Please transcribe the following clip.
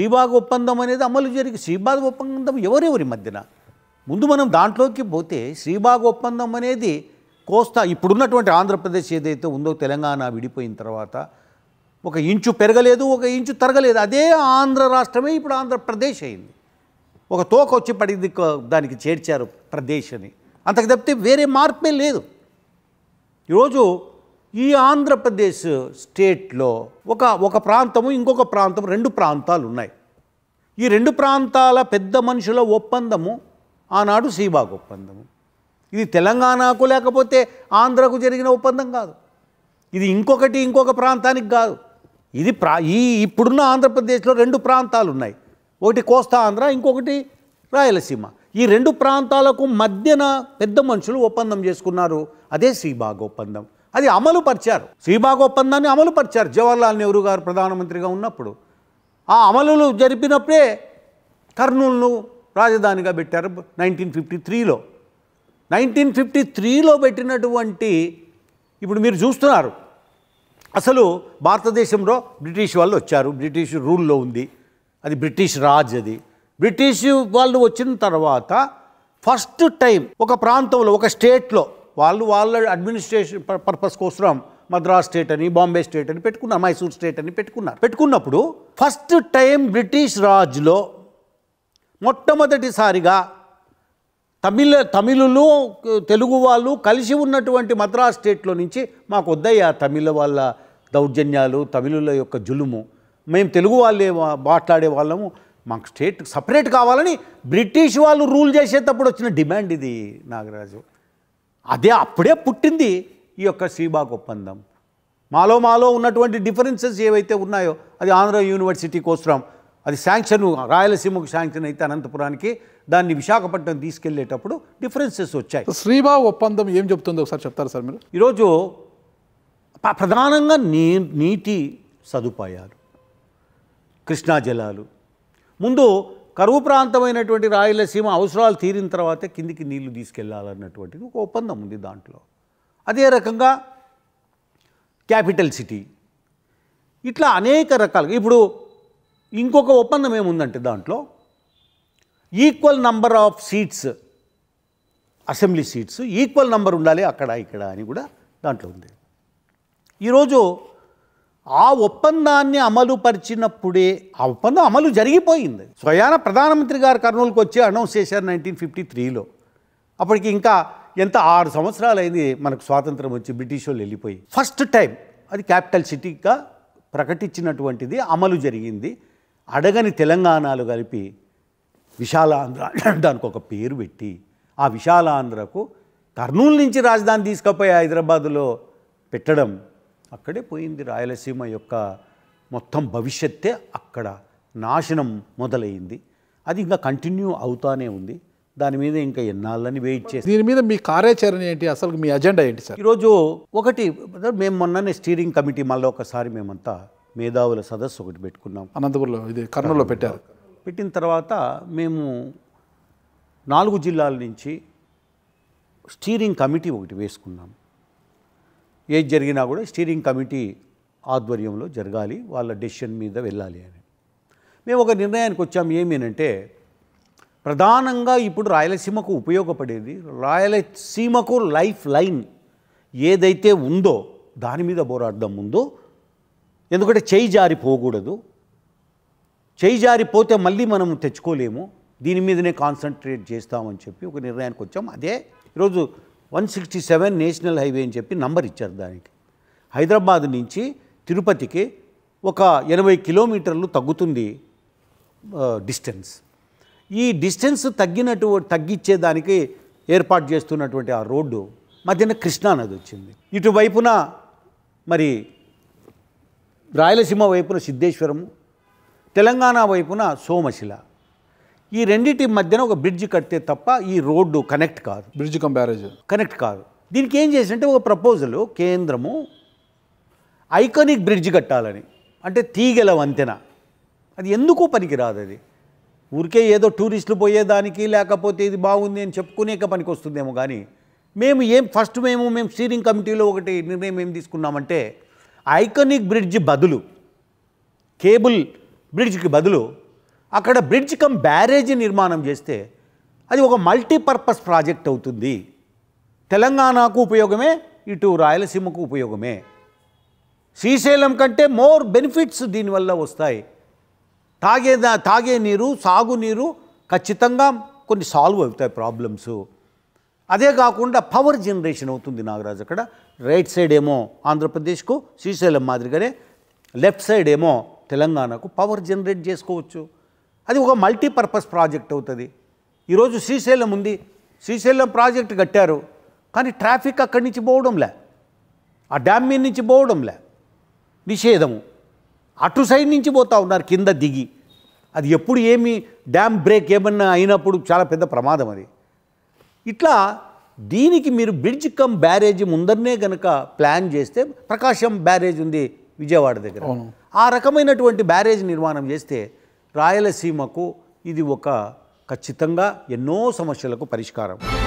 సీబాగ్ ఒప్పందం అనేది అమలు జరిగి సీబాగ్ ఒప్పందం ఎవరెవరి మధ్యన ముందు మనం దాంట్లోకి పోతే శ్రీబాగ్ ఒప్పందం అనేది కోస్తా ఇప్పుడున్నటువంటి ఆంధ్రప్రదేశ్ ఏదైతే ఉందో తెలంగాణ విడిపోయిన తర్వాత ఒక ఇంచు పెరగలేదు ఒక ఇంచు తరగలేదు అదే ఆంధ్ర రాష్ట్రమే ఇప్పుడు ఆంధ్రప్రదేశ్ అయింది ఒక తోక వచ్చి పడింది దానికి చేర్చారు ప్రదేశ్ అని అంతకు తప్పితే వేరే మార్పే లేదు ఈరోజు ఈ ఆంధ్రప్రదేశ్ స్టేట్లో ఒక ఒక ప్రాంతము ఇంకొక ప్రాంతం రెండు ప్రాంతాలు ఉన్నాయి ఈ రెండు ప్రాంతాల పెద్ద మనుషుల ఒప్పందము ఆనాడు సీబాగ్ ఒప్పందము ఇది తెలంగాణకు లేకపోతే ఆంధ్రకు జరిగిన ఒప్పందం కాదు ఇది ఇంకొకటి ఇంకొక ప్రాంతానికి కాదు ఇది ప్రా ఈ ఇప్పుడున్న ఆంధ్రప్రదేశ్లో రెండు ప్రాంతాలు ఉన్నాయి ఒకటి కోస్తా ఆంధ్ర ఇంకొకటి రాయలసీమ ఈ రెండు ప్రాంతాలకు మధ్యన పెద్ద మనుషులు ఒప్పందం చేసుకున్నారు అదే సీబాగ్ ఒప్పందం అది అమలు పరిచారు ఒప్పందాన్ని అమలు పరిచారు జవహర్లాల్ నెహ్రూ గారు ప్రధానమంత్రిగా ఉన్నప్పుడు ఆ అమలులు జరిపినప్పుడే కర్నూలును రాజధానిగా పెట్టారు నైన్టీన్ ఫిఫ్టీ త్రీలో నైన్టీన్ ఫిఫ్టీ త్రీలో పెట్టినటువంటి ఇప్పుడు మీరు చూస్తున్నారు అసలు భారతదేశంలో బ్రిటిష్ వాళ్ళు వచ్చారు బ్రిటిష్ రూల్లో ఉంది అది బ్రిటిష్ రాజ్ అది బ్రిటిష్ వాళ్ళు వచ్చిన తర్వాత ఫస్ట్ టైం ఒక ప్రాంతంలో ఒక స్టేట్లో వాళ్ళు వాళ్ళ అడ్మినిస్ట్రేషన్ పర్పస్ కోసం మద్రాస్ స్టేట్ అని బాంబే స్టేట్ అని పెట్టుకున్నారు మైసూర్ స్టేట్ అని పెట్టుకున్నారు పెట్టుకున్నప్పుడు ఫస్ట్ టైం బ్రిటిష్ రాజ్లో మొట్టమొదటిసారిగా తమిళ తమిళులు తెలుగు వాళ్ళు కలిసి ఉన్నటువంటి మద్రాస్ స్టేట్లో నుంచి మాకు వద్దయ్యా తమిళ వాళ్ళ దౌర్జన్యాలు తమిళుల యొక్క జులుము మేము తెలుగు వాళ్ళే మాట్లాడే వాళ్ళము మాకు స్టేట్ సపరేట్ కావాలని బ్రిటిష్ వాళ్ళు రూల్ చేసేటప్పుడు వచ్చిన డిమాండ్ ఇది నాగరాజు అదే అప్పుడే పుట్టింది ఈ యొక్క సీబాక్ ఒప్పందం మాలో మాలో ఉన్నటువంటి డిఫరెన్సెస్ ఏవైతే ఉన్నాయో అది ఆంధ్ర యూనివర్సిటీ కోసం అది శాంక్షన్ రాయలసీమకు శాంక్షన్ అయితే అనంతపురానికి దాన్ని విశాఖపట్నం తీసుకెళ్లేటప్పుడు డిఫరెన్సెస్ వచ్చాయి శ్రీబా ఒప్పందం ఏం చెబుతుందో ఒకసారి చెప్తారు సార్ మీరు ఈరోజు ప్రధానంగా నీ నీటి సదుపాయాలు కృష్ణా జలాలు ముందు కరువు ప్రాంతమైనటువంటి రాయలసీమ అవసరాలు తీరిన తర్వాతే కిందికి నీళ్లు తీసుకెళ్లాలన్నటువంటిది ఒక ఒప్పందం ఉంది దాంట్లో అదే రకంగా క్యాపిటల్ సిటీ ఇట్లా అనేక రకాలుగా ఇప్పుడు ఇంకొక ఒప్పందం ఏముందంటే దాంట్లో equal number of seats assembly seats equal number ఉండాలి అక్కడ ఇక్కడ అని కూడా దాంట్లో ఉంది ఈరోజు ఆ ఒప్పందాన్ని అమలుపరిచినప్పుడే ఆ ఒప్పందం అమలు జరిగిపోయింది స్వయాన ప్రధానమంత్రి గారు కర్నూలుకు వచ్చి అనౌన్స్ చేశారు నైన్టీన్ ఫిఫ్టీ త్రీలో అప్పటికి ఇంకా ఎంత ఆరు సంవత్సరాలైంది మనకు స్వాతంత్రం వచ్చి బ్రిటిష్ వాళ్ళు వెళ్ళిపోయి ఫస్ట్ టైం అది క్యాపిటల్ సిటీగా ప్రకటించినటువంటిది అమలు జరిగింది అడగని తెలంగాణలు కలిపి విశాలాంధ్ర దానికి ఒక పేరు పెట్టి ఆ విశాలాంధ్రకు కర్నూలు నుంచి రాజధాని తీసుకుపోయి హైదరాబాదులో పెట్టడం అక్కడే పోయింది రాయలసీమ యొక్క మొత్తం భవిష్యత్తే అక్కడ నాశనం మొదలైంది అది ఇంకా కంటిన్యూ అవుతానే ఉంది దాని మీద ఇంకా ఎన్నాళ్ళని వెయిట్ చేసి దీని మీద మీ కార్యాచరణ ఏంటి అసలు మీ అజెండా ఏంటి సార్ ఈరోజు ఒకటి మేము మొన్ననే స్టీరింగ్ కమిటీ మళ్ళీ ఒకసారి మేమంతా మేధావుల సదస్సు ఒకటి పెట్టుకున్నాం అనంతపురంలో ఇది కర్నూలులో పెట్టారు పెట్టిన తర్వాత మేము నాలుగు జిల్లాల నుంచి స్టీరింగ్ కమిటీ ఒకటి వేసుకున్నాం ఏది జరిగినా కూడా స్టీరింగ్ కమిటీ ఆధ్వర్యంలో జరగాలి వాళ్ళ డెసిషన్ మీద వెళ్ళాలి అని మేము ఒక నిర్ణయానికి వచ్చాము ఏమేనంటే ప్రధానంగా ఇప్పుడు రాయలసీమకు ఉపయోగపడేది రాయలసీమకు లైఫ్ లైన్ ఏదైతే ఉందో దాని మీద పోరాడడం ఉందో ఎందుకంటే చేయి జారిపోకూడదు చేయి జారిపోతే మళ్ళీ మనం తెచ్చుకోలేము దీని మీదనే కాన్సన్ట్రేట్ చేస్తామని చెప్పి ఒక నిర్ణయానికి వచ్చాం అదే ఈరోజు one sixty seven national highway అని చెప్పి నంబర్ ఇచ్చారు దానికి హైదరాబాద్ నుంచి తిరుపతికి ఒక ఎనభై కిలోమీటర్లు తగ్గుతుంది డిస్టెన్స్ ఈ డిస్టెన్స్ తగ్గినటు తగ్గించేదానికి ఏర్పాటు చేస్తున్నటువంటి ఆ రోడ్డు మధ్యన కృష్ణానది వచ్చింది ఇటువైపున మరి రాయలసీమ వైపున సిద్ధేశ్వరము తెలంగాణ వైపున సోమశిల ఈ రెండింటి మధ్యన ఒక బ్రిడ్జ్ కడితే తప్ప ఈ రోడ్డు కనెక్ట్ కాదు బ్రిడ్జ్ కమ్ బ్యారేజ్ కనెక్ట్ కాదు దీనికి ఏం చేసిందంటే ఒక ప్రపోజల్ కేంద్రము ఐకానిక్ బ్రిడ్జ్ కట్టాలని అంటే తీగల వంతెన అది ఎందుకో పనికిరాదు అది ఊరికే ఏదో టూరిస్టులు పోయేదానికి లేకపోతే ఇది బాగుంది అని చెప్పుకునేక పనికి వస్తుందేమో కానీ మేము ఏం ఫస్ట్ మేము మేము స్టీరింగ్ కమిటీలో ఒకటి నిర్ణయం ఏం తీసుకున్నామంటే ఐకానిక్ బ్రిడ్జ్ బదులు కేబుల్ బ్రిడ్జ్కి బదులు అక్కడ బ్రిడ్జ్ కమ్ బ్యారేజీ నిర్మాణం చేస్తే అది ఒక మల్టీపర్పస్ ప్రాజెక్ట్ అవుతుంది తెలంగాణకు ఉపయోగమే ఇటు రాయలసీమకు ఉపయోగమే శ్రీశైలం కంటే మోర్ బెనిఫిట్స్ దీనివల్ల వస్తాయి తాగే తాగే నీరు సాగునీరు ఖచ్చితంగా కొన్ని సాల్వ్ అవుతాయి ప్రాబ్లమ్స్ అదే కాకుండా పవర్ జనరేషన్ అవుతుంది నాగరాజ్ అక్కడ రైట్ సైడ్ ఏమో ఆంధ్రప్రదేశ్కు శ్రీశైలం మాదిరిగానే లెఫ్ట్ సైడ్ ఏమో తెలంగాణకు పవర్ జనరేట్ చేసుకోవచ్చు అది ఒక మల్టీపర్పస్ ప్రాజెక్ట్ అవుతుంది ఈరోజు శ్రీశైలం ఉంది శ్రీశైలం ప్రాజెక్ట్ కట్టారు కానీ ట్రాఫిక్ అక్కడి నుంచి పోవడంలే ఆ డ్యామ్ మీద నుంచి పోవడంలే నిషేధము అటు సైడ్ నుంచి పోతూ ఉన్నారు కింద దిగి అది ఎప్పుడు ఏమి డ్యామ్ బ్రేక్ ఏమన్నా అయినప్పుడు చాలా పెద్ద ప్రమాదం అది ఇట్లా దీనికి మీరు బ్రిడ్జ్ కమ్ బ్యారేజ్ ముందరనే కనుక ప్లాన్ చేస్తే ప్రకాశం బ్యారేజ్ ఉంది విజయవాడ దగ్గర ఆ రకమైనటువంటి బ్యారేజ్ నిర్మాణం చేస్తే రాయలసీమకు ఇది ఒక ఖచ్చితంగా ఎన్నో సమస్యలకు పరిష్కారం